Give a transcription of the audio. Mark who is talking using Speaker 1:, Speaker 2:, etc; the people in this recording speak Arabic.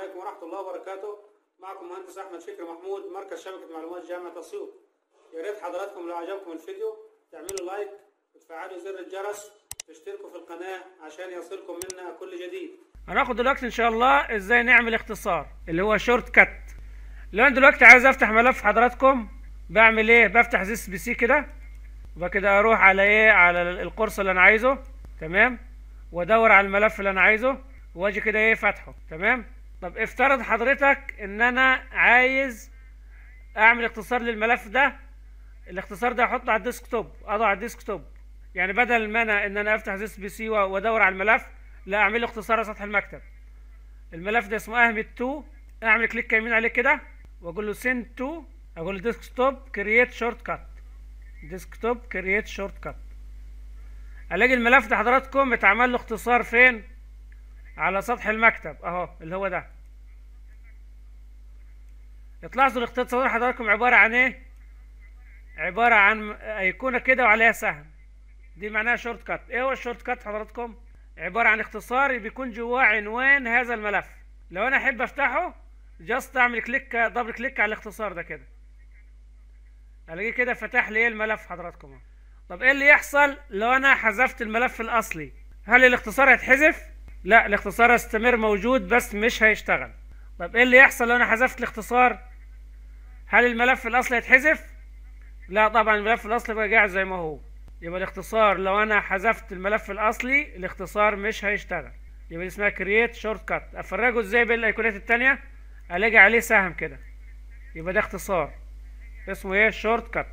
Speaker 1: عليكم ورحمة الله وبركاته معكم مهندس أحمد شكر محمود مركز شبكة معلومات جامعة أسيوط يا ريت حضراتكم لو عجبكم الفيديو تعملوا لايك وتفعلوا زر الجرس وتشتركوا في القناة عشان يصلكم منا كل جديد
Speaker 2: هناخد دلوقتي إن شاء الله إزاي نعمل اختصار اللي هو شورت كات لو أنا دلوقتي عايز أفتح ملف حضراتكم بعمل إيه بفتح زي بي سي كده وبعد كده أروح على إيه على القرص اللي أنا عايزه تمام وأدور على الملف اللي أنا عايزه واجي كده ايه فاتحه تمام طب افترض حضرتك ان انا عايز اعمل اختصار للملف ده الاختصار ده احطه على الديسك توب اضع على الديسك توب يعني بدل ما انا ان انا افتح زيس بي سي وادور على الملف لا اعمل له اختصار على سطح المكتب الملف ده اسمه اهم 2 اعمل كليك يمين عليه كده واقول له سند 2 اقول له ديسك توب كرييت شورت كات ديسك توب كرييت شورت كات الاقي الملف ده حضراتكم اتعمل له اختصار فين على سطح المكتب اهو اللي هو ده تلاحظوا الاختيار الصغير حضراتكم عبارة عن ايه عبارة عن ايقونة كده وعليها سهم دي معناها شورت كات ايه هو الشورت كات حضراتكم عبارة عن اختصار بيكون جواه عنوان هذا الملف لو انا احب افتحه جاست اعمل كليك دبل كليك على الاختصار ده كده الاقيه كده فتح لي الملف حضراتكم طب ايه اللي يحصل لو انا حذفت الملف الاصلي هل الاختصار هيتحذف لا الاختصار هيستمر موجود بس مش هيشتغل طب ايه اللي يحصل لو انا حذفت الاختصار هل الملف الاصلي هيتحذف لا طبعا الملف الاصلي بقى قاعد زي ما هو يبقى الاختصار لو انا حذفت الملف الاصلي الاختصار مش هيشتغل يبقى اسمها كرييت شورت كات افرجه ازاي بالايقونات التانية الاقي عليه سهم كده يبقى ده اختصار اسمه ايه شورت كات